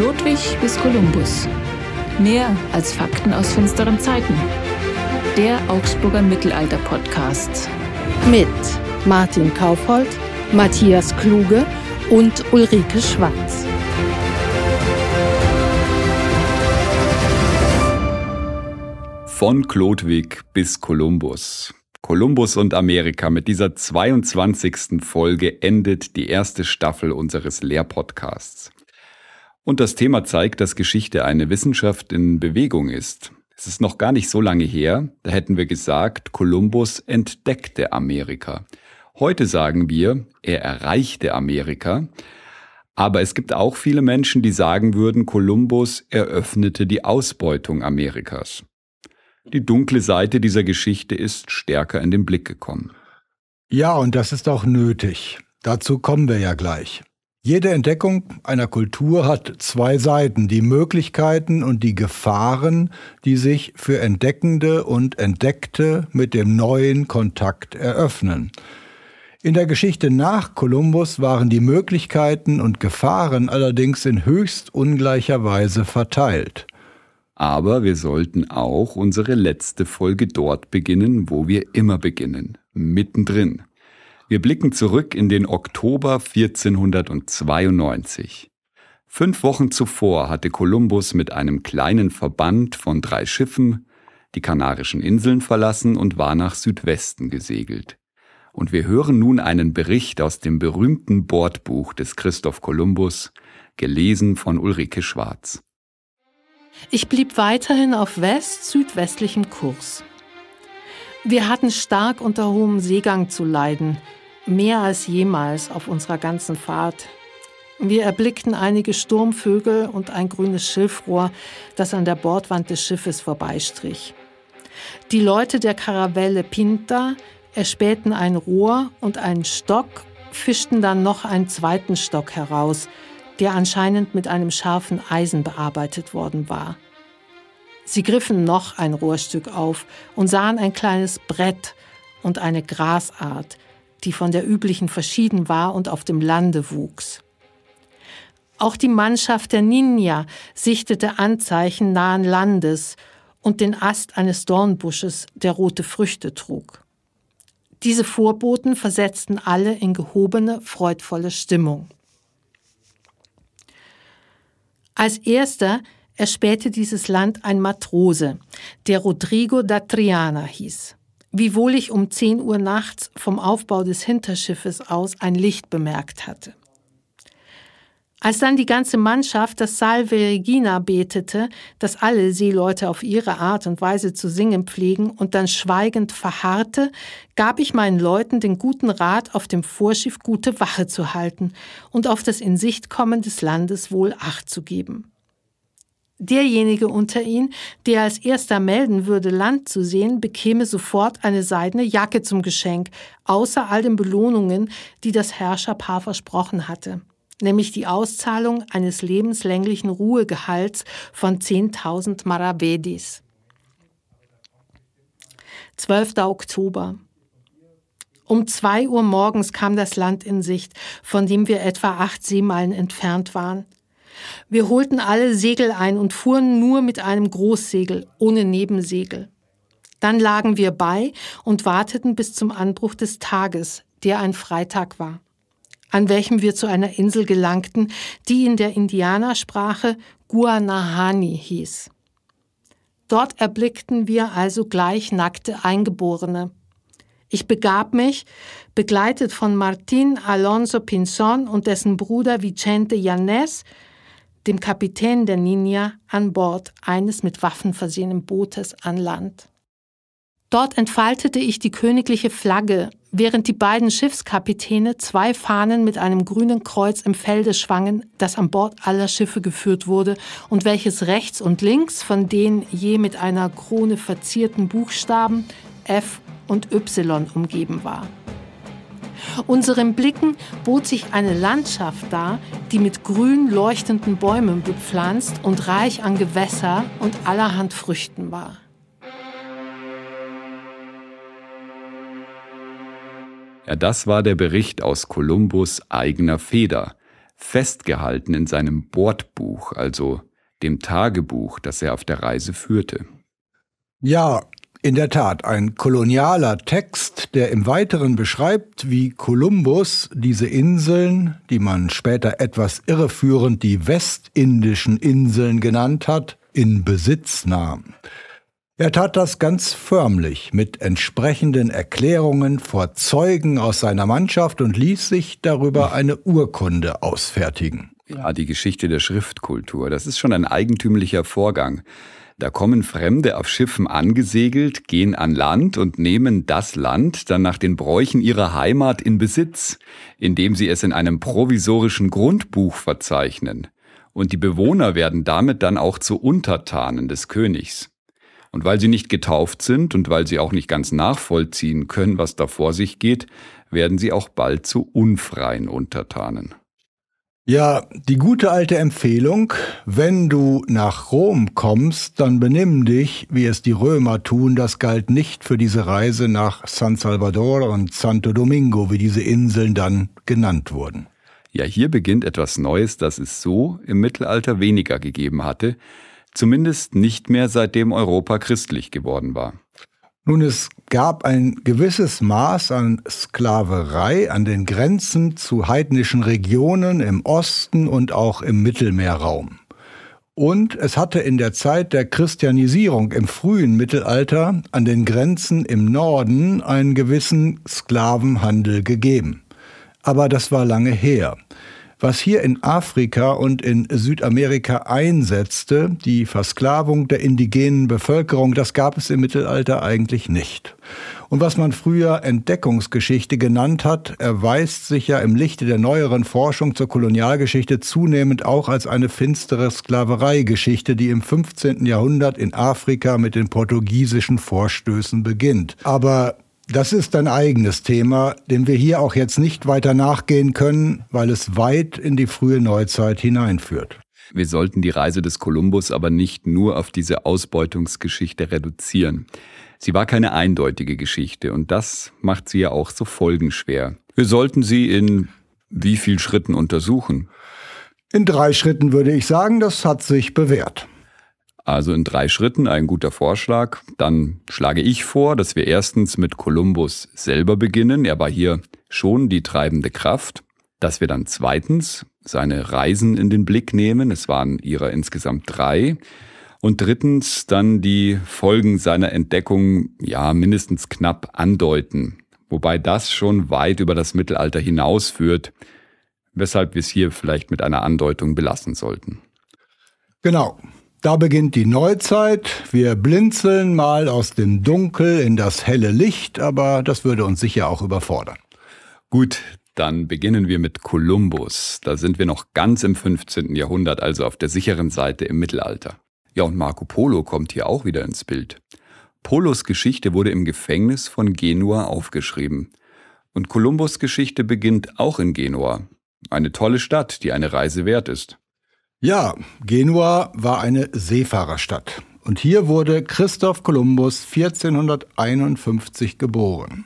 Ludwig bis Kolumbus. Mehr als Fakten aus finsteren Zeiten. Der Augsburger Mittelalter-Podcast. Mit Martin Kaufhold, Matthias Kluge und Ulrike Schwarz. Von Klodwig bis Kolumbus. Kolumbus und Amerika. Mit dieser 22. Folge endet die erste Staffel unseres Lehrpodcasts. Und das Thema zeigt, dass Geschichte eine Wissenschaft in Bewegung ist. Es ist noch gar nicht so lange her, da hätten wir gesagt, Kolumbus entdeckte Amerika. Heute sagen wir, er erreichte Amerika. Aber es gibt auch viele Menschen, die sagen würden, Kolumbus eröffnete die Ausbeutung Amerikas. Die dunkle Seite dieser Geschichte ist stärker in den Blick gekommen. Ja, und das ist auch nötig. Dazu kommen wir ja gleich. Jede Entdeckung einer Kultur hat zwei Seiten, die Möglichkeiten und die Gefahren, die sich für Entdeckende und Entdeckte mit dem neuen Kontakt eröffnen. In der Geschichte nach Kolumbus waren die Möglichkeiten und Gefahren allerdings in höchst ungleicher Weise verteilt. Aber wir sollten auch unsere letzte Folge dort beginnen, wo wir immer beginnen, mittendrin. Wir blicken zurück in den Oktober 1492. Fünf Wochen zuvor hatte Kolumbus mit einem kleinen Verband von drei Schiffen die Kanarischen Inseln verlassen und war nach Südwesten gesegelt. Und wir hören nun einen Bericht aus dem berühmten Bordbuch des Christoph Kolumbus, gelesen von Ulrike Schwarz. Ich blieb weiterhin auf west-südwestlichem Kurs. Wir hatten stark unter hohem Seegang zu leiden – mehr als jemals auf unserer ganzen Fahrt. Wir erblickten einige Sturmvögel und ein grünes Schilfrohr, das an der Bordwand des Schiffes vorbeistrich. Die Leute der Karavelle Pinta erspähten ein Rohr und einen Stock, fischten dann noch einen zweiten Stock heraus, der anscheinend mit einem scharfen Eisen bearbeitet worden war. Sie griffen noch ein Rohrstück auf und sahen ein kleines Brett und eine Grasart – die von der üblichen verschieden war und auf dem Lande wuchs. Auch die Mannschaft der Ninja sichtete Anzeichen nahen Landes und den Ast eines Dornbusches, der rote Früchte trug. Diese Vorboten versetzten alle in gehobene, freudvolle Stimmung. Als erster erspähte dieses Land ein Matrose, der Rodrigo da Triana hieß wiewohl ich um 10 Uhr nachts vom Aufbau des Hinterschiffes aus ein Licht bemerkt hatte. Als dann die ganze Mannschaft das Salve Regina betete, das alle Seeleute auf ihre Art und Weise zu singen pflegen und dann schweigend verharrte, gab ich meinen Leuten den guten Rat, auf dem Vorschiff gute Wache zu halten und auf das Insichtkommen des Landes wohl Acht zu geben. Derjenige unter ihnen, der als erster melden würde, Land zu sehen, bekäme sofort eine seidene Jacke zum Geschenk, außer all den Belohnungen, die das Herrscherpaar versprochen hatte, nämlich die Auszahlung eines lebenslänglichen Ruhegehalts von 10.000 Maravedis. 12. Oktober. Um zwei Uhr morgens kam das Land in Sicht, von dem wir etwa acht Seemeilen entfernt waren. Wir holten alle Segel ein und fuhren nur mit einem Großsegel, ohne Nebensegel. Dann lagen wir bei und warteten bis zum Anbruch des Tages, der ein Freitag war, an welchem wir zu einer Insel gelangten, die in der Indianersprache Guanahani hieß. Dort erblickten wir also gleich nackte Eingeborene. Ich begab mich, begleitet von Martin Alonso Pinzon und dessen Bruder Vicente Llanes, dem Kapitän der Ninja, an Bord eines mit Waffen versehenen Bootes an Land. Dort entfaltete ich die königliche Flagge, während die beiden Schiffskapitäne zwei Fahnen mit einem grünen Kreuz im Felde schwangen, das an Bord aller Schiffe geführt wurde und welches rechts und links von den je mit einer Krone verzierten Buchstaben F und Y umgeben war. Unseren Blicken bot sich eine Landschaft dar, die mit grün leuchtenden Bäumen bepflanzt und reich an Gewässer und allerhand Früchten war. Ja, das war der Bericht aus Kolumbus eigener Feder, festgehalten in seinem Bordbuch, also dem Tagebuch, das er auf der Reise führte. Ja, in der Tat, ein kolonialer Text, der im Weiteren beschreibt, wie Kolumbus diese Inseln, die man später etwas irreführend die westindischen Inseln genannt hat, in Besitz nahm. Er tat das ganz förmlich mit entsprechenden Erklärungen vor Zeugen aus seiner Mannschaft und ließ sich darüber eine Urkunde ausfertigen. Ja, die Geschichte der Schriftkultur, das ist schon ein eigentümlicher Vorgang. Da kommen Fremde auf Schiffen angesegelt, gehen an Land und nehmen das Land dann nach den Bräuchen ihrer Heimat in Besitz, indem sie es in einem provisorischen Grundbuch verzeichnen. Und die Bewohner werden damit dann auch zu Untertanen des Königs. Und weil sie nicht getauft sind und weil sie auch nicht ganz nachvollziehen können, was da vor sich geht, werden sie auch bald zu unfreien Untertanen. Ja, die gute alte Empfehlung, wenn du nach Rom kommst, dann benimm dich, wie es die Römer tun, das galt nicht für diese Reise nach San Salvador und Santo Domingo, wie diese Inseln dann genannt wurden. Ja, hier beginnt etwas Neues, das es so im Mittelalter weniger gegeben hatte, zumindest nicht mehr seitdem Europa christlich geworden war. Nun, es gab ein gewisses Maß an Sklaverei an den Grenzen zu heidnischen Regionen im Osten und auch im Mittelmeerraum. Und es hatte in der Zeit der Christianisierung im frühen Mittelalter an den Grenzen im Norden einen gewissen Sklavenhandel gegeben. Aber das war lange her was hier in Afrika und in Südamerika einsetzte, die Versklavung der indigenen Bevölkerung, das gab es im Mittelalter eigentlich nicht. Und was man früher Entdeckungsgeschichte genannt hat, erweist sich ja im Lichte der neueren Forschung zur Kolonialgeschichte zunehmend auch als eine finstere Sklavereigeschichte, die im 15. Jahrhundert in Afrika mit den portugiesischen Vorstößen beginnt. Aber das ist ein eigenes Thema, dem wir hier auch jetzt nicht weiter nachgehen können, weil es weit in die frühe Neuzeit hineinführt. Wir sollten die Reise des Kolumbus aber nicht nur auf diese Ausbeutungsgeschichte reduzieren. Sie war keine eindeutige Geschichte und das macht sie ja auch so folgenschwer. Wir sollten sie in wie vielen Schritten untersuchen? In drei Schritten würde ich sagen, das hat sich bewährt. Also in drei Schritten ein guter Vorschlag. Dann schlage ich vor, dass wir erstens mit Kolumbus selber beginnen. Er war hier schon die treibende Kraft. Dass wir dann zweitens seine Reisen in den Blick nehmen. Es waren ihrer insgesamt drei. Und drittens dann die Folgen seiner Entdeckung ja mindestens knapp andeuten. Wobei das schon weit über das Mittelalter hinausführt, weshalb wir es hier vielleicht mit einer Andeutung belassen sollten. Genau. Da beginnt die Neuzeit. Wir blinzeln mal aus dem Dunkel in das helle Licht, aber das würde uns sicher auch überfordern. Gut, dann beginnen wir mit Kolumbus. Da sind wir noch ganz im 15. Jahrhundert, also auf der sicheren Seite im Mittelalter. Ja, und Marco Polo kommt hier auch wieder ins Bild. Polos Geschichte wurde im Gefängnis von Genua aufgeschrieben. Und Kolumbus Geschichte beginnt auch in Genua. Eine tolle Stadt, die eine Reise wert ist. Ja, Genua war eine Seefahrerstadt. Und hier wurde Christoph Kolumbus 1451 geboren.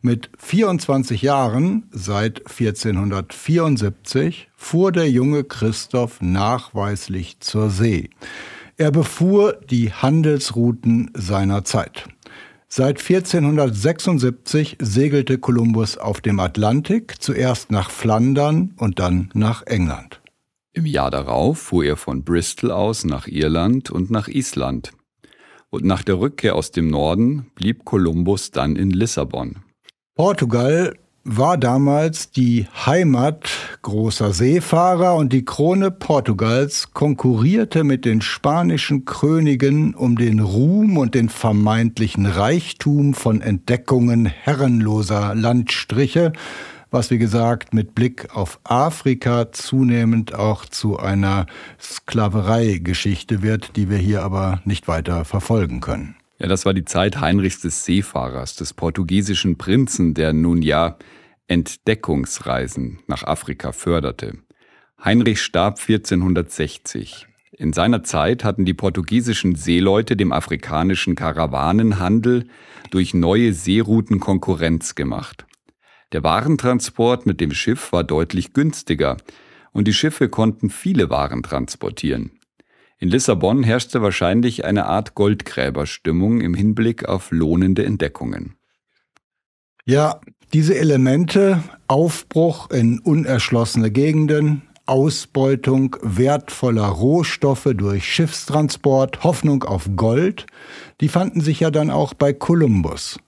Mit 24 Jahren, seit 1474, fuhr der junge Christoph nachweislich zur See. Er befuhr die Handelsrouten seiner Zeit. Seit 1476 segelte Kolumbus auf dem Atlantik, zuerst nach Flandern und dann nach England. Im Jahr darauf fuhr er von Bristol aus nach Irland und nach Island. Und nach der Rückkehr aus dem Norden blieb Kolumbus dann in Lissabon. Portugal war damals die Heimat großer Seefahrer und die Krone Portugals konkurrierte mit den spanischen Königen um den Ruhm und den vermeintlichen Reichtum von Entdeckungen herrenloser Landstriche was wie gesagt mit Blick auf Afrika zunehmend auch zu einer Sklavereigeschichte wird, die wir hier aber nicht weiter verfolgen können. Ja, das war die Zeit Heinrichs des Seefahrers, des portugiesischen Prinzen, der nun ja Entdeckungsreisen nach Afrika förderte. Heinrich starb 1460. In seiner Zeit hatten die portugiesischen Seeleute dem afrikanischen Karawanenhandel durch neue Seerouten Konkurrenz gemacht. Der Warentransport mit dem Schiff war deutlich günstiger und die Schiffe konnten viele Waren transportieren. In Lissabon herrschte wahrscheinlich eine Art Goldgräberstimmung im Hinblick auf lohnende Entdeckungen. Ja, diese Elemente Aufbruch in unerschlossene Gegenden, Ausbeutung wertvoller Rohstoffe durch Schiffstransport, Hoffnung auf Gold, die fanden sich ja dann auch bei Kolumbus.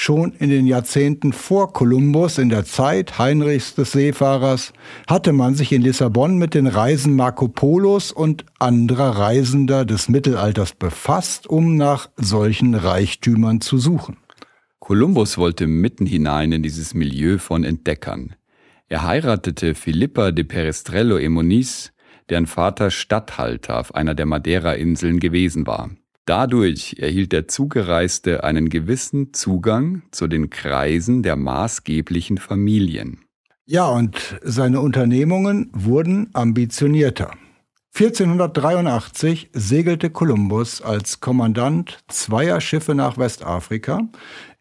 Schon in den Jahrzehnten vor Kolumbus, in der Zeit Heinrichs des Seefahrers, hatte man sich in Lissabon mit den Reisen Marco Polos und anderer Reisender des Mittelalters befasst, um nach solchen Reichtümern zu suchen. Kolumbus wollte mitten hinein in dieses Milieu von Entdeckern. Er heiratete Philippa de Perestrello e Moniz, deren Vater Statthalter auf einer der Madeira-Inseln gewesen war. Dadurch erhielt der Zugereiste einen gewissen Zugang zu den Kreisen der maßgeblichen Familien. Ja, und seine Unternehmungen wurden ambitionierter. 1483 segelte Kolumbus als Kommandant zweier Schiffe nach Westafrika.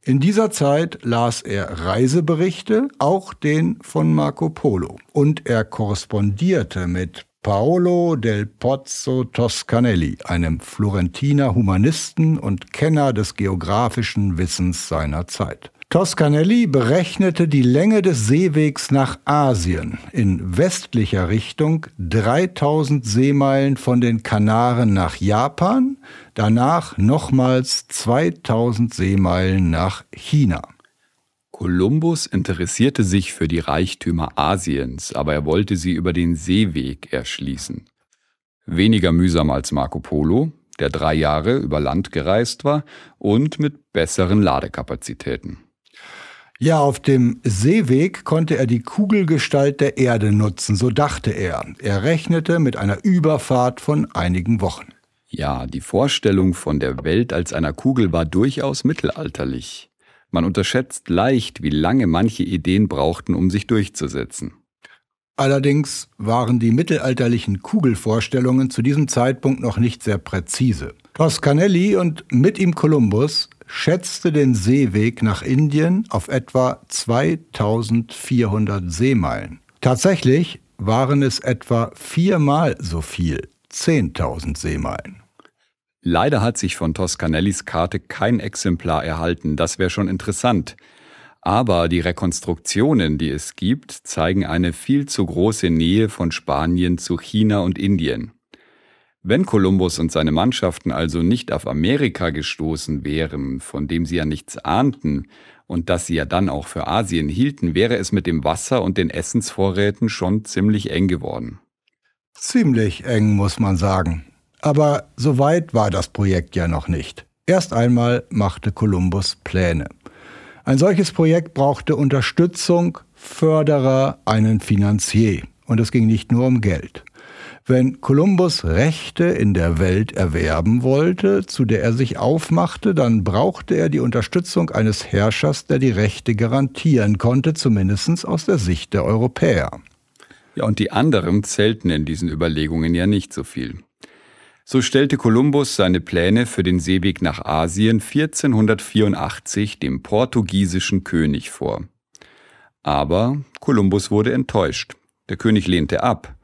In dieser Zeit las er Reiseberichte, auch den von Marco Polo, und er korrespondierte mit Paolo del Pozzo Toscanelli, einem Florentiner Humanisten und Kenner des geografischen Wissens seiner Zeit. Toscanelli berechnete die Länge des Seewegs nach Asien in westlicher Richtung 3000 Seemeilen von den Kanaren nach Japan, danach nochmals 2000 Seemeilen nach China. Kolumbus interessierte sich für die Reichtümer Asiens, aber er wollte sie über den Seeweg erschließen. Weniger mühsam als Marco Polo, der drei Jahre über Land gereist war und mit besseren Ladekapazitäten. Ja, auf dem Seeweg konnte er die Kugelgestalt der Erde nutzen, so dachte er. Er rechnete mit einer Überfahrt von einigen Wochen. Ja, die Vorstellung von der Welt als einer Kugel war durchaus mittelalterlich. Man unterschätzt leicht, wie lange manche Ideen brauchten, um sich durchzusetzen. Allerdings waren die mittelalterlichen Kugelvorstellungen zu diesem Zeitpunkt noch nicht sehr präzise. Toscanelli und mit ihm Kolumbus schätzte den Seeweg nach Indien auf etwa 2400 Seemeilen. Tatsächlich waren es etwa viermal so viel, 10.000 Seemeilen. Leider hat sich von Toscanellis Karte kein Exemplar erhalten, das wäre schon interessant. Aber die Rekonstruktionen, die es gibt, zeigen eine viel zu große Nähe von Spanien zu China und Indien. Wenn Kolumbus und seine Mannschaften also nicht auf Amerika gestoßen wären, von dem sie ja nichts ahnten und das sie ja dann auch für Asien hielten, wäre es mit dem Wasser und den Essensvorräten schon ziemlich eng geworden. Ziemlich eng, muss man sagen. Aber so weit war das Projekt ja noch nicht. Erst einmal machte Kolumbus Pläne. Ein solches Projekt brauchte Unterstützung, Förderer, einen Finanzier. Und es ging nicht nur um Geld. Wenn Kolumbus Rechte in der Welt erwerben wollte, zu der er sich aufmachte, dann brauchte er die Unterstützung eines Herrschers, der die Rechte garantieren konnte, zumindest aus der Sicht der Europäer. Ja, und die anderen zählten in diesen Überlegungen ja nicht so viel. So stellte Kolumbus seine Pläne für den Seeweg nach Asien 1484 dem portugiesischen König vor. Aber Kolumbus wurde enttäuscht. Der König lehnte ab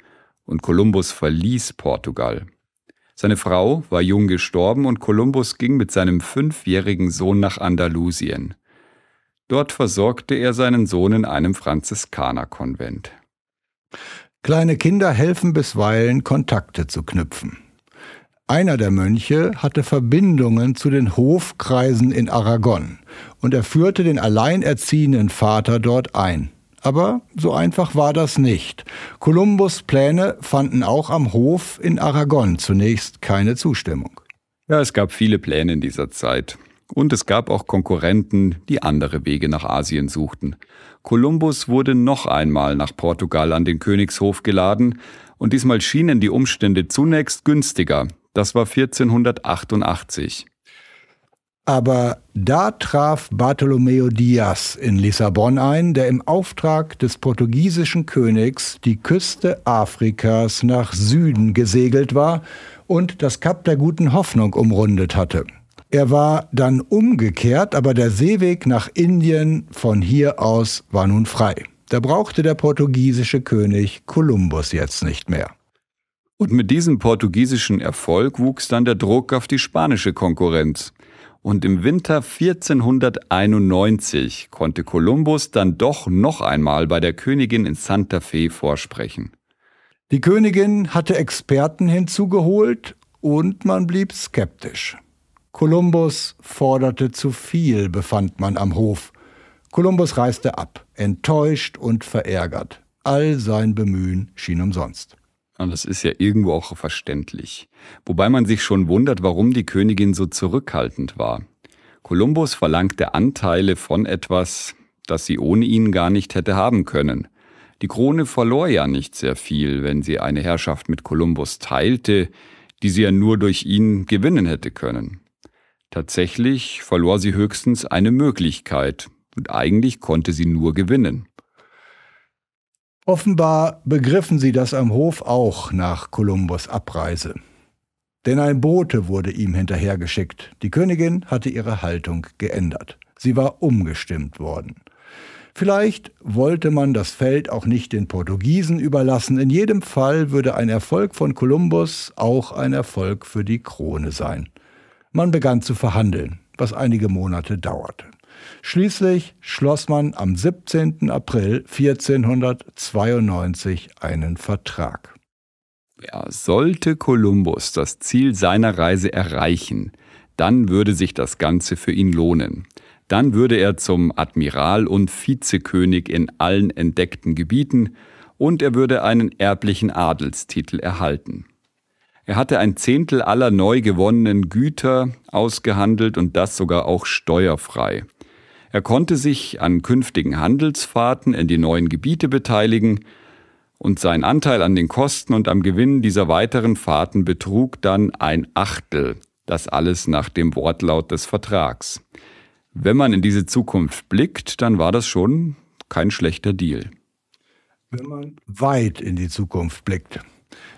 und Kolumbus verließ Portugal. Seine Frau war jung gestorben und Kolumbus ging mit seinem fünfjährigen Sohn nach Andalusien. Dort versorgte er seinen Sohn in einem Franziskanerkonvent. Kleine Kinder helfen bisweilen, Kontakte zu knüpfen. Einer der Mönche hatte Verbindungen zu den Hofkreisen in Aragon und er führte den alleinerziehenden Vater dort ein. Aber so einfach war das nicht. Kolumbus Pläne fanden auch am Hof in Aragon zunächst keine Zustimmung. Ja, es gab viele Pläne in dieser Zeit. Und es gab auch Konkurrenten, die andere Wege nach Asien suchten. Kolumbus wurde noch einmal nach Portugal an den Königshof geladen, und diesmal schienen die Umstände zunächst günstiger, das war 1488. Aber da traf Bartolomeo Dias in Lissabon ein, der im Auftrag des portugiesischen Königs die Küste Afrikas nach Süden gesegelt war und das Kap der guten Hoffnung umrundet hatte. Er war dann umgekehrt, aber der Seeweg nach Indien von hier aus war nun frei. Da brauchte der portugiesische König Kolumbus jetzt nicht mehr. Und mit diesem portugiesischen Erfolg wuchs dann der Druck auf die spanische Konkurrenz. Und im Winter 1491 konnte Kolumbus dann doch noch einmal bei der Königin in Santa Fe vorsprechen. Die Königin hatte Experten hinzugeholt und man blieb skeptisch. Kolumbus forderte zu viel, befand man am Hof. Kolumbus reiste ab, enttäuscht und verärgert. All sein Bemühen schien umsonst. Und das ist ja irgendwo auch verständlich. Wobei man sich schon wundert, warum die Königin so zurückhaltend war. Kolumbus verlangte Anteile von etwas, das sie ohne ihn gar nicht hätte haben können. Die Krone verlor ja nicht sehr viel, wenn sie eine Herrschaft mit Kolumbus teilte, die sie ja nur durch ihn gewinnen hätte können. Tatsächlich verlor sie höchstens eine Möglichkeit, und eigentlich konnte sie nur gewinnen. Offenbar begriffen sie das am Hof auch nach Kolumbus Abreise. Denn ein Bote wurde ihm hinterhergeschickt. Die Königin hatte ihre Haltung geändert. Sie war umgestimmt worden. Vielleicht wollte man das Feld auch nicht den Portugiesen überlassen. In jedem Fall würde ein Erfolg von Kolumbus auch ein Erfolg für die Krone sein. Man begann zu verhandeln, was einige Monate dauerte. Schließlich schloss man am 17. April 1492 einen Vertrag. Ja, sollte Kolumbus das Ziel seiner Reise erreichen, dann würde sich das Ganze für ihn lohnen. Dann würde er zum Admiral und Vizekönig in allen entdeckten Gebieten und er würde einen erblichen Adelstitel erhalten. Er hatte ein Zehntel aller neu gewonnenen Güter ausgehandelt und das sogar auch steuerfrei. Er konnte sich an künftigen Handelsfahrten in die neuen Gebiete beteiligen und sein Anteil an den Kosten und am Gewinn dieser weiteren Fahrten betrug dann ein Achtel. Das alles nach dem Wortlaut des Vertrags. Wenn man in diese Zukunft blickt, dann war das schon kein schlechter Deal. Wenn man weit in die Zukunft blickt.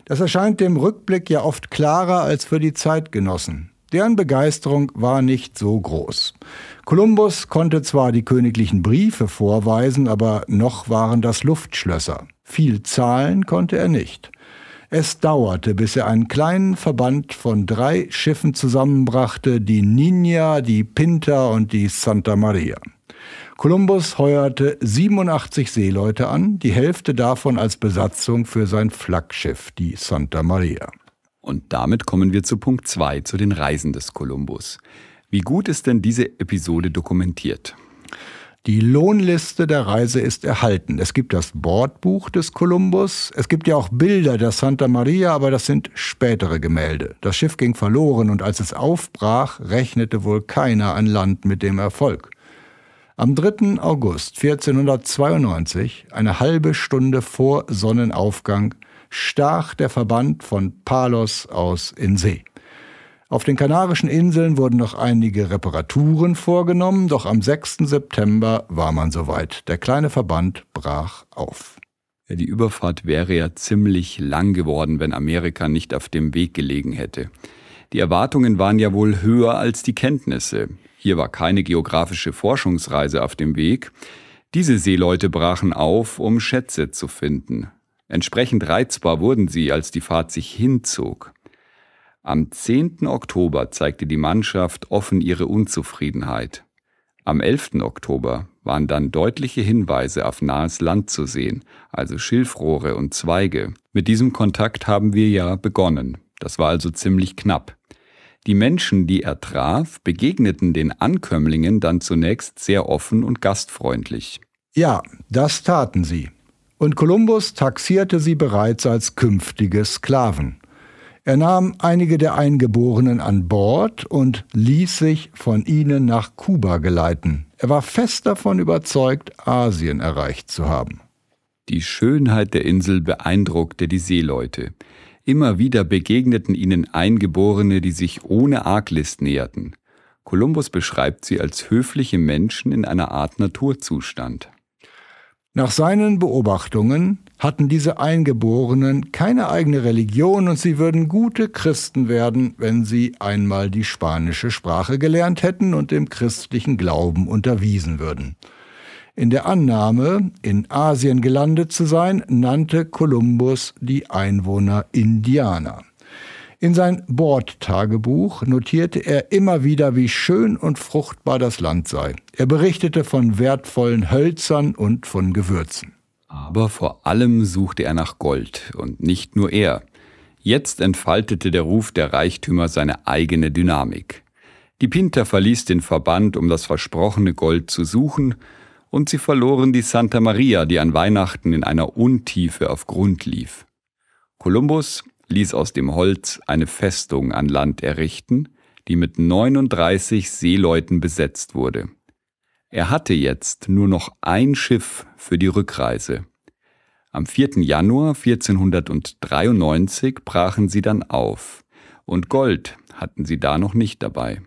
Das erscheint dem Rückblick ja oft klarer als für die Zeitgenossen. Deren Begeisterung war nicht so groß. Kolumbus konnte zwar die königlichen Briefe vorweisen, aber noch waren das Luftschlösser. Viel zahlen konnte er nicht. Es dauerte, bis er einen kleinen Verband von drei Schiffen zusammenbrachte, die Nina, die Pinta und die Santa Maria. Kolumbus heuerte 87 Seeleute an, die Hälfte davon als Besatzung für sein Flaggschiff, die Santa Maria. Und damit kommen wir zu Punkt 2, zu den Reisen des Kolumbus. Wie gut ist denn diese Episode dokumentiert? Die Lohnliste der Reise ist erhalten. Es gibt das Bordbuch des Kolumbus. Es gibt ja auch Bilder der Santa Maria, aber das sind spätere Gemälde. Das Schiff ging verloren und als es aufbrach, rechnete wohl keiner an Land mit dem Erfolg. Am 3. August 1492, eine halbe Stunde vor Sonnenaufgang, stach der Verband von Palos aus in See. Auf den Kanarischen Inseln wurden noch einige Reparaturen vorgenommen, doch am 6. September war man soweit. Der kleine Verband brach auf. Ja, die Überfahrt wäre ja ziemlich lang geworden, wenn Amerika nicht auf dem Weg gelegen hätte. Die Erwartungen waren ja wohl höher als die Kenntnisse. Hier war keine geografische Forschungsreise auf dem Weg. Diese Seeleute brachen auf, um Schätze zu finden. Entsprechend reizbar wurden sie, als die Fahrt sich hinzog. Am 10. Oktober zeigte die Mannschaft offen ihre Unzufriedenheit. Am 11. Oktober waren dann deutliche Hinweise auf nahes Land zu sehen, also Schilfrohre und Zweige. Mit diesem Kontakt haben wir ja begonnen. Das war also ziemlich knapp. Die Menschen, die er traf, begegneten den Ankömmlingen dann zunächst sehr offen und gastfreundlich. Ja, das taten sie und Kolumbus taxierte sie bereits als künftige Sklaven. Er nahm einige der Eingeborenen an Bord und ließ sich von ihnen nach Kuba geleiten. Er war fest davon überzeugt, Asien erreicht zu haben. Die Schönheit der Insel beeindruckte die Seeleute. Immer wieder begegneten ihnen Eingeborene, die sich ohne Arglist näherten. Kolumbus beschreibt sie als höfliche Menschen in einer Art Naturzustand. Nach seinen Beobachtungen hatten diese Eingeborenen keine eigene Religion und sie würden gute Christen werden, wenn sie einmal die spanische Sprache gelernt hätten und dem christlichen Glauben unterwiesen würden. In der Annahme, in Asien gelandet zu sein, nannte Kolumbus die Einwohner Indianer. In sein Bordtagebuch notierte er immer wieder, wie schön und fruchtbar das Land sei. Er berichtete von wertvollen Hölzern und von Gewürzen. Aber vor allem suchte er nach Gold und nicht nur er. Jetzt entfaltete der Ruf der Reichtümer seine eigene Dynamik. Die Pinta verließ den Verband, um das versprochene Gold zu suchen, und sie verloren die Santa Maria, die an Weihnachten in einer Untiefe auf Grund lief. Kolumbus ließ aus dem Holz eine Festung an Land errichten, die mit 39 Seeleuten besetzt wurde. Er hatte jetzt nur noch ein Schiff für die Rückreise. Am 4. Januar 1493 brachen sie dann auf, und Gold hatten sie da noch nicht dabei.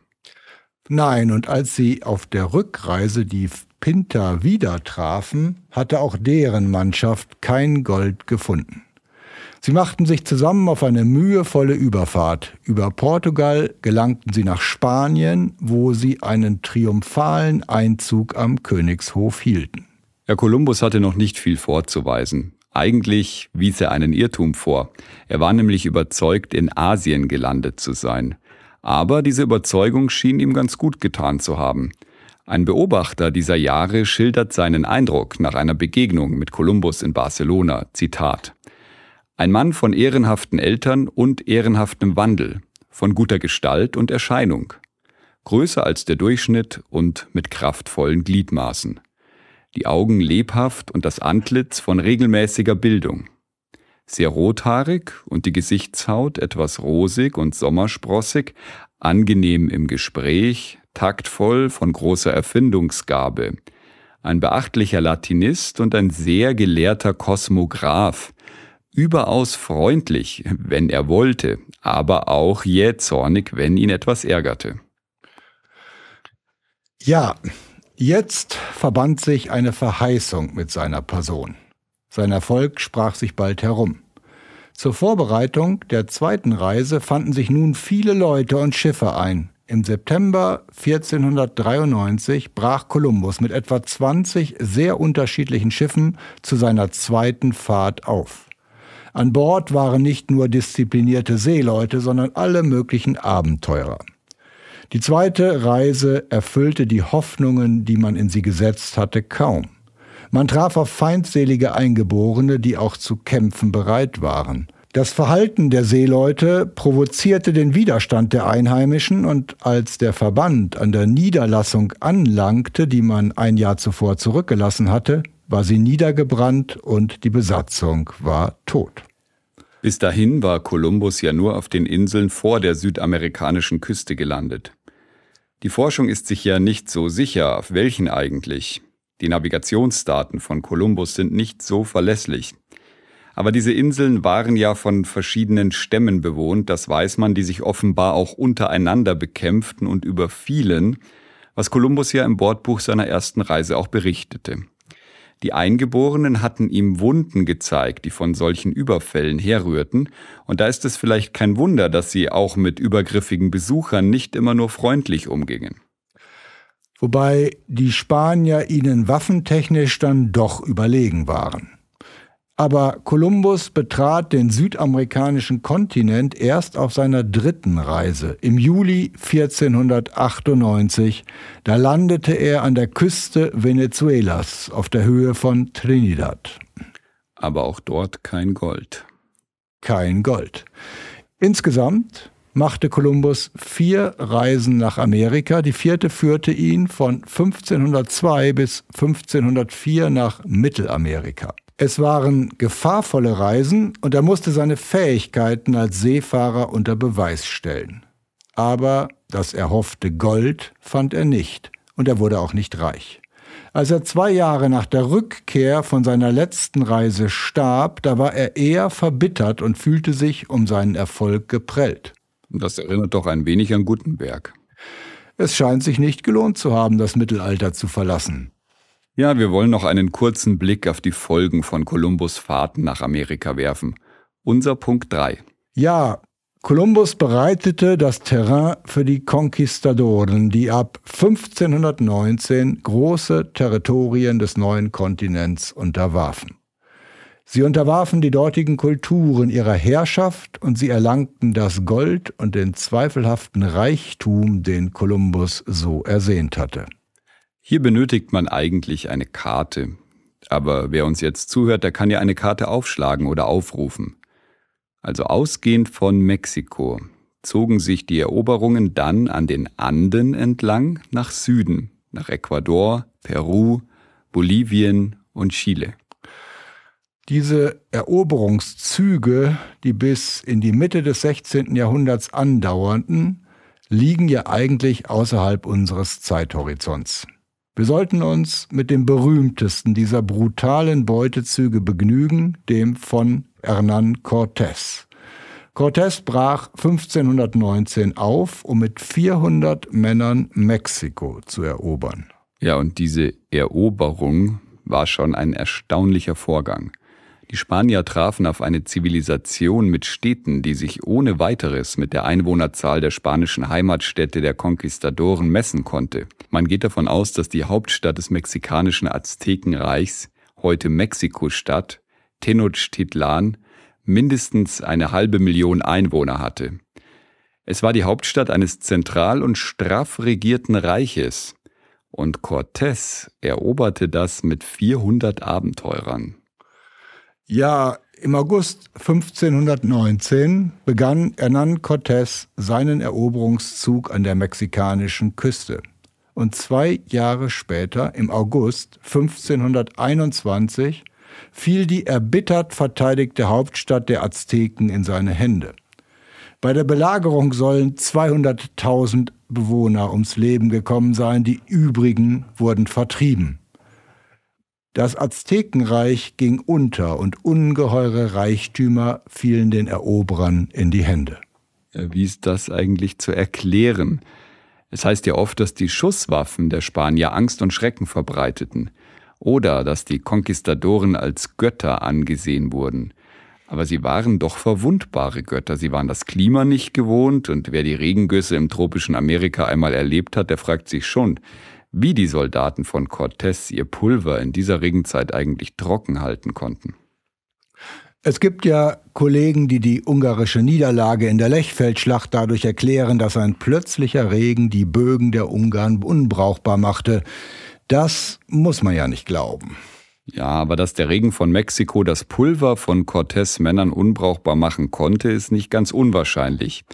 Nein, und als sie auf der Rückreise die Pinter wieder trafen, hatte auch deren Mannschaft kein Gold gefunden. Sie machten sich zusammen auf eine mühevolle Überfahrt. Über Portugal gelangten sie nach Spanien, wo sie einen triumphalen Einzug am Königshof hielten. Herr Kolumbus hatte noch nicht viel vorzuweisen. Eigentlich wies er einen Irrtum vor. Er war nämlich überzeugt, in Asien gelandet zu sein. Aber diese Überzeugung schien ihm ganz gut getan zu haben. Ein Beobachter dieser Jahre schildert seinen Eindruck nach einer Begegnung mit Kolumbus in Barcelona. Zitat. Ein Mann von ehrenhaften Eltern und ehrenhaftem Wandel, von guter Gestalt und Erscheinung, größer als der Durchschnitt und mit kraftvollen Gliedmaßen, die Augen lebhaft und das Antlitz von regelmäßiger Bildung, sehr rothaarig und die Gesichtshaut etwas rosig und sommersprossig, angenehm im Gespräch, taktvoll von großer Erfindungsgabe, ein beachtlicher Latinist und ein sehr gelehrter Kosmograph, überaus freundlich, wenn er wollte, aber auch jähzornig, wenn ihn etwas ärgerte. Ja, jetzt verband sich eine Verheißung mit seiner Person. Sein Erfolg sprach sich bald herum. Zur Vorbereitung der zweiten Reise fanden sich nun viele Leute und Schiffe ein. Im September 1493 brach Kolumbus mit etwa 20 sehr unterschiedlichen Schiffen zu seiner zweiten Fahrt auf. An Bord waren nicht nur disziplinierte Seeleute, sondern alle möglichen Abenteurer. Die zweite Reise erfüllte die Hoffnungen, die man in sie gesetzt hatte, kaum. Man traf auf feindselige Eingeborene, die auch zu kämpfen bereit waren. Das Verhalten der Seeleute provozierte den Widerstand der Einheimischen und als der Verband an der Niederlassung anlangte, die man ein Jahr zuvor zurückgelassen hatte, war sie niedergebrannt und die Besatzung war tot. Bis dahin war Kolumbus ja nur auf den Inseln vor der südamerikanischen Küste gelandet. Die Forschung ist sich ja nicht so sicher, auf welchen eigentlich. Die Navigationsdaten von Kolumbus sind nicht so verlässlich. Aber diese Inseln waren ja von verschiedenen Stämmen bewohnt, das weiß man, die sich offenbar auch untereinander bekämpften und überfielen, was Kolumbus ja im Bordbuch seiner ersten Reise auch berichtete. Die Eingeborenen hatten ihm Wunden gezeigt, die von solchen Überfällen herrührten, und da ist es vielleicht kein Wunder, dass sie auch mit übergriffigen Besuchern nicht immer nur freundlich umgingen. Wobei die Spanier ihnen waffentechnisch dann doch überlegen waren. Aber Kolumbus betrat den südamerikanischen Kontinent erst auf seiner dritten Reise im Juli 1498. Da landete er an der Küste Venezuelas auf der Höhe von Trinidad. Aber auch dort kein Gold. Kein Gold. Insgesamt machte Kolumbus vier Reisen nach Amerika. Die vierte führte ihn von 1502 bis 1504 nach Mittelamerika. Es waren gefahrvolle Reisen und er musste seine Fähigkeiten als Seefahrer unter Beweis stellen. Aber das erhoffte Gold fand er nicht und er wurde auch nicht reich. Als er zwei Jahre nach der Rückkehr von seiner letzten Reise starb, da war er eher verbittert und fühlte sich um seinen Erfolg geprellt. Das erinnert doch ein wenig an Gutenberg. Es scheint sich nicht gelohnt zu haben, das Mittelalter zu verlassen. Ja, wir wollen noch einen kurzen Blick auf die Folgen von Kolumbus Fahrten nach Amerika werfen. Unser Punkt 3. Ja, Kolumbus bereitete das Terrain für die Konquistadoren, die ab 1519 große Territorien des neuen Kontinents unterwarfen. Sie unterwarfen die dortigen Kulturen ihrer Herrschaft und sie erlangten das Gold und den zweifelhaften Reichtum, den Kolumbus so ersehnt hatte. Hier benötigt man eigentlich eine Karte. Aber wer uns jetzt zuhört, der kann ja eine Karte aufschlagen oder aufrufen. Also ausgehend von Mexiko zogen sich die Eroberungen dann an den Anden entlang nach Süden, nach Ecuador, Peru, Bolivien und Chile. Diese Eroberungszüge, die bis in die Mitte des 16. Jahrhunderts andauerten, liegen ja eigentlich außerhalb unseres Zeithorizonts. Wir sollten uns mit dem berühmtesten dieser brutalen Beutezüge begnügen, dem von Hernán Cortés. Cortés brach 1519 auf, um mit 400 Männern Mexiko zu erobern. Ja, und diese Eroberung war schon ein erstaunlicher Vorgang. Die Spanier trafen auf eine Zivilisation mit Städten, die sich ohne weiteres mit der Einwohnerzahl der spanischen Heimatstädte der Konquistadoren messen konnte. Man geht davon aus, dass die Hauptstadt des mexikanischen Aztekenreichs, heute Mexiko-Stadt, Tenochtitlan, mindestens eine halbe Million Einwohner hatte. Es war die Hauptstadt eines zentral und straff regierten Reiches, und Cortés eroberte das mit 400 Abenteurern. Ja, im August 1519 begann Hernán Cortés seinen Eroberungszug an der mexikanischen Küste. Und zwei Jahre später, im August 1521, fiel die erbittert verteidigte Hauptstadt der Azteken in seine Hände. Bei der Belagerung sollen 200.000 Bewohner ums Leben gekommen sein, die übrigen wurden vertrieben. Das Aztekenreich ging unter und ungeheure Reichtümer fielen den Eroberern in die Hände. Wie ist das eigentlich zu erklären? Es heißt ja oft, dass die Schusswaffen der Spanier Angst und Schrecken verbreiteten oder dass die Konquistadoren als Götter angesehen wurden. Aber sie waren doch verwundbare Götter. Sie waren das Klima nicht gewohnt und wer die Regengüsse im tropischen Amerika einmal erlebt hat, der fragt sich schon, wie die Soldaten von Cortés ihr Pulver in dieser Regenzeit eigentlich trocken halten konnten. Es gibt ja Kollegen, die die ungarische Niederlage in der Lechfeldschlacht dadurch erklären, dass ein plötzlicher Regen die Bögen der Ungarn unbrauchbar machte. Das muss man ja nicht glauben. Ja, aber dass der Regen von Mexiko das Pulver von Cortés Männern unbrauchbar machen konnte, ist nicht ganz unwahrscheinlich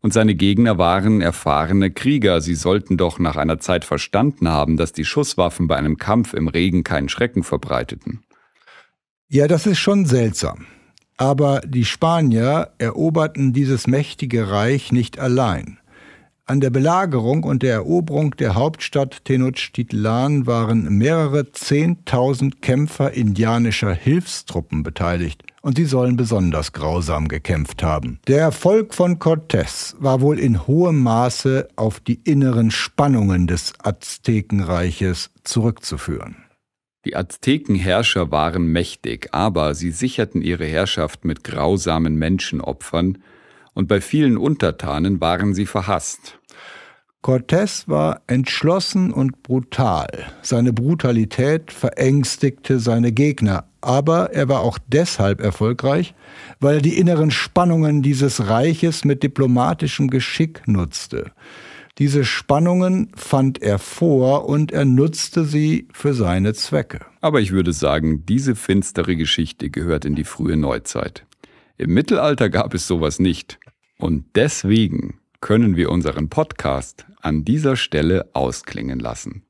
und seine Gegner waren erfahrene Krieger. Sie sollten doch nach einer Zeit verstanden haben, dass die Schusswaffen bei einem Kampf im Regen keinen Schrecken verbreiteten. Ja, das ist schon seltsam. Aber die Spanier eroberten dieses mächtige Reich nicht allein. An der Belagerung und der Eroberung der Hauptstadt Tenochtitlan waren mehrere Zehntausend Kämpfer indianischer Hilfstruppen beteiligt und sie sollen besonders grausam gekämpft haben. Der Erfolg von Cortés war wohl in hohem Maße auf die inneren Spannungen des Aztekenreiches zurückzuführen. Die Aztekenherrscher waren mächtig, aber sie sicherten ihre Herrschaft mit grausamen Menschenopfern, und bei vielen Untertanen waren sie verhasst. Cortés war entschlossen und brutal. Seine Brutalität verängstigte seine Gegner, aber er war auch deshalb erfolgreich, weil er die inneren Spannungen dieses Reiches mit diplomatischem Geschick nutzte. Diese Spannungen fand er vor und er nutzte sie für seine Zwecke. Aber ich würde sagen, diese finstere Geschichte gehört in die frühe Neuzeit. Im Mittelalter gab es sowas nicht. Und deswegen können wir unseren Podcast an dieser Stelle ausklingen lassen.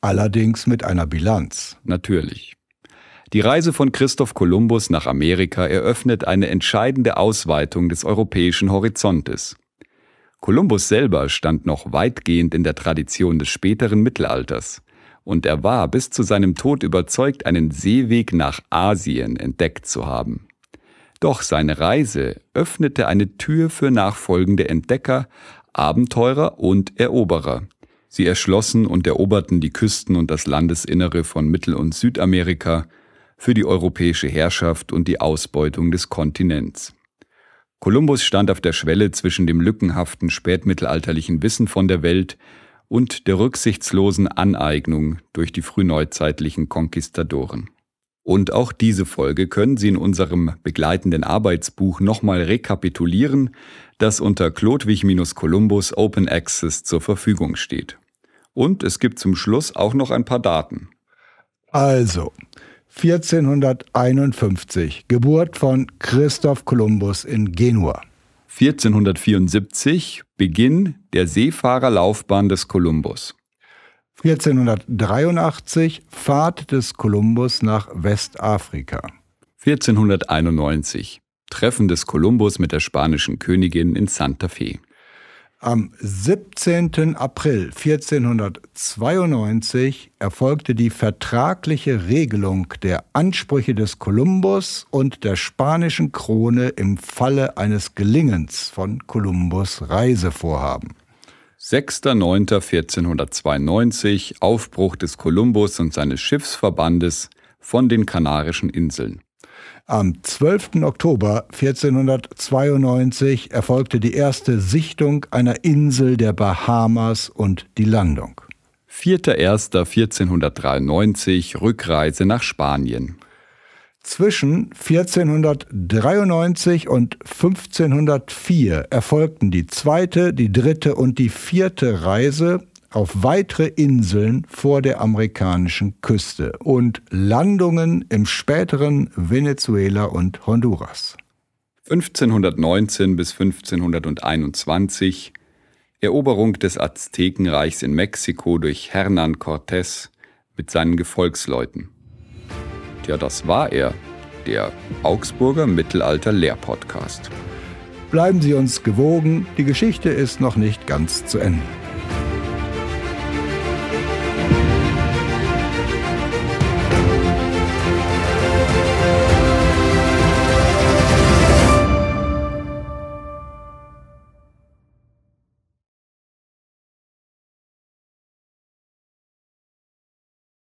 Allerdings mit einer Bilanz. Natürlich. Die Reise von Christoph Kolumbus nach Amerika eröffnet eine entscheidende Ausweitung des europäischen Horizontes. Kolumbus selber stand noch weitgehend in der Tradition des späteren Mittelalters und er war bis zu seinem Tod überzeugt, einen Seeweg nach Asien entdeckt zu haben. Doch seine Reise öffnete eine Tür für nachfolgende Entdecker, Abenteurer und Eroberer. Sie erschlossen und eroberten die Küsten und das Landesinnere von Mittel- und Südamerika für die europäische Herrschaft und die Ausbeutung des Kontinents. Kolumbus stand auf der Schwelle zwischen dem lückenhaften spätmittelalterlichen Wissen von der Welt und der rücksichtslosen Aneignung durch die frühneuzeitlichen Konquistadoren. Und auch diese Folge können Sie in unserem begleitenden Arbeitsbuch nochmal rekapitulieren, das unter Klodwig-Kolumbus Open Access zur Verfügung steht. Und es gibt zum Schluss auch noch ein paar Daten. Also, 1451, Geburt von Christoph Kolumbus in Genua. 1474, Beginn der Seefahrerlaufbahn des Kolumbus. 1483 Fahrt des Kolumbus nach Westafrika. 1491 Treffen des Kolumbus mit der spanischen Königin in Santa Fe. Am 17. April 1492 erfolgte die vertragliche Regelung der Ansprüche des Kolumbus und der spanischen Krone im Falle eines Gelingens von Kolumbus Reisevorhaben. 6.9.1492 Aufbruch des Kolumbus und seines Schiffsverbandes von den Kanarischen Inseln. Am 12. Oktober 1492 erfolgte die erste Sichtung einer Insel der Bahamas und die Landung. 4.1.1493 Rückreise nach Spanien. Zwischen 1493 und 1504 erfolgten die zweite, die dritte und die vierte Reise auf weitere Inseln vor der amerikanischen Küste und Landungen im späteren Venezuela und Honduras. 1519 bis 1521 Eroberung des Aztekenreichs in Mexiko durch Hernán Cortés mit seinen Gefolgsleuten. Ja, das war er, der Augsburger mittelalter Lehrpodcast. Bleiben Sie uns gewogen, die Geschichte ist noch nicht ganz zu Ende.